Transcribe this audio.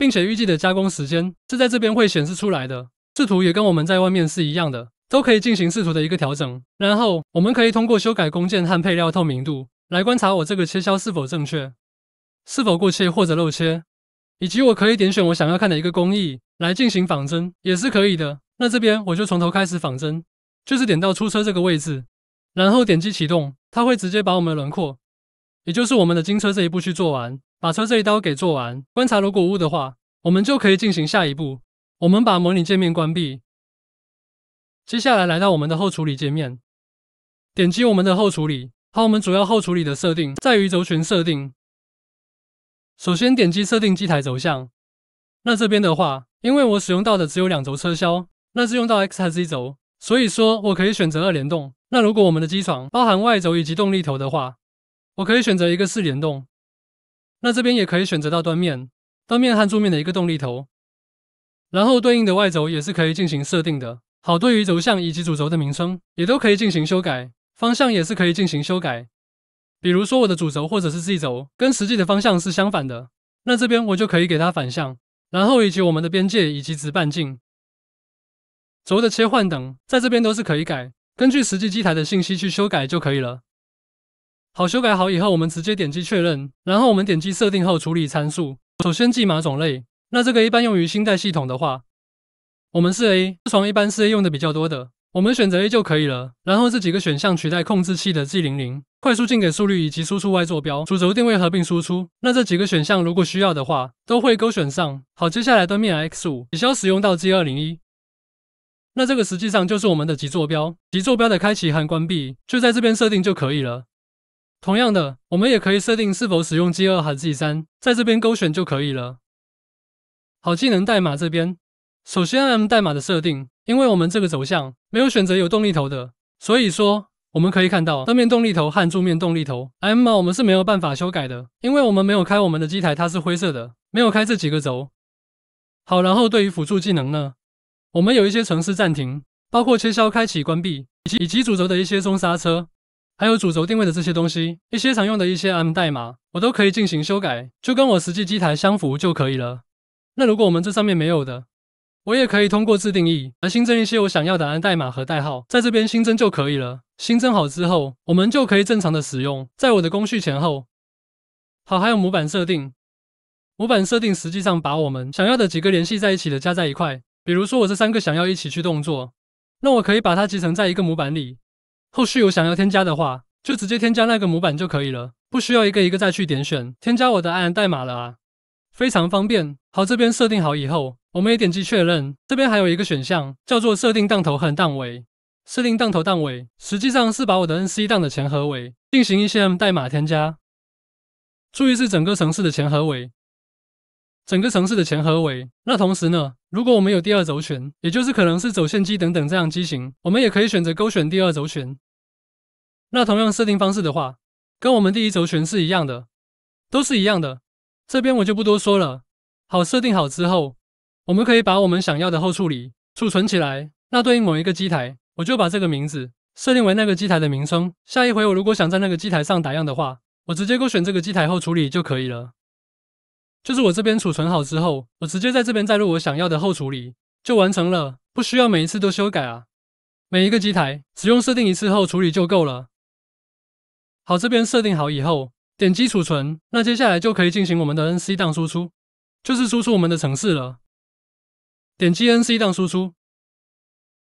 并且预计的加工时间是在这边会显示出来的，视图也跟我们在外面是一样的，都可以进行视图的一个调整。然后我们可以通过修改工件和配料透明度来观察我这个切削是否正确，是否过切或者漏切，以及我可以点选我想要看的一个工艺来进行仿真也是可以的。那这边我就从头开始仿真，就是点到出车这个位置，然后点击启动，它会直接把我们的轮廓。也就是我们的精车这一步去做完，把车这一刀给做完，观察如果误的话，我们就可以进行下一步。我们把模拟界面关闭，接下来来到我们的后处理界面，点击我们的后处理。好，我们主要后处理的设定在于轴群设定。首先点击设定机台轴向。那这边的话，因为我使用到的只有两轴车销，那是用到 X 和 Z 轴，所以说我可以选择二联动。那如果我们的机床包含 Y 轴以及动力头的话，我可以选择一个四联动，那这边也可以选择到端面、端面和柱面的一个动力头，然后对应的外轴也是可以进行设定的。好，对于轴向以及主轴的名称也都可以进行修改，方向也是可以进行修改。比如说我的主轴或者是 Z 轴跟实际的方向是相反的，那这边我就可以给它反向，然后以及我们的边界以及直半径、轴的切换等，在这边都是可以改，根据实际机台的信息去修改就可以了。好，修改好以后，我们直接点击确认，然后我们点击设定后处理参数。首先，记码种类，那这个一般用于新代系统的话，我们是 A，这床一般是 A 用的比较多的，我们选择 A 就可以了。然后这几个选项，取代控制器的 G 零零，快速进给速率以及输出 Y 坐标、主轴定位合并输出，那这几个选项如果需要的话，都会勾选上。好，接下来端面 X 五取消使用到 G 二零一，那这个实际上就是我们的极坐标，极坐标的开启和关闭就在这边设定就可以了。同样的，我们也可以设定是否使用 G 二还是 G 三，在这边勾选就可以了。好，技能代码这边，首先 M 代码的设定，因为我们这个轴向没有选择有动力头的，所以说我们可以看到单面动力头和柱面动力头 M，我们是没有办法修改的，因为我们没有开我们的机台，它是灰色的，没有开这几个轴。好，然后对于辅助技能呢，我们有一些程式暂停，包括切削开启、关闭，以及以及主轴的一些松刹车。还有主轴定位的这些东西，一些常用的一些 M 代码，我都可以进行修改，就跟我实际机台相符就可以了。那如果我们这上面没有的，我也可以通过自定义来新增一些我想要的 M 代码和代号，在这边新增就可以了。新增好之后，我们就可以正常的使用，在我的工序前后。好，还有模板设定，模板设定实际上把我们想要的几个联系在一起的加在一块，比如说我这三个想要一起去动作，那我可以把它集成在一个模板里。后续有想要添加的话，就直接添加那个模板就可以了，不需要一个一个再去点选添加我的 I N 代码了啊，非常方便。好，这边设定好以后，我们也点击确认。这边还有一个选项叫做设定档头和档尾，设定档头档尾实际上是把我的 N C 档的前和尾进行一些代码添加，注意是整个城市的前和尾，整个城市的前和尾。那同时呢？如果我们有第二轴群，也就是可能是走线机等等这样机型，我们也可以选择勾选第二轴群。那同样设定方式的话，跟我们第一轴群是一样的，都是一样的。这边我就不多说了。好，设定好之后，我们可以把我们想要的后处理储存起来。那对应某一个机台，我就把这个名字设定为那个机台的名称。下一回我如果想在那个机台上打样的话，我直接勾选这个机台后处理就可以了。就是我这边储存好之后，我直接在这边载入我想要的后处理，就完成了，不需要每一次都修改啊。每一个机台只用设定一次后处理就够了。好，这边设定好以后，点击储存，那接下来就可以进行我们的 NC 档输出，就是输出我们的程式了。点击 NC 档输出。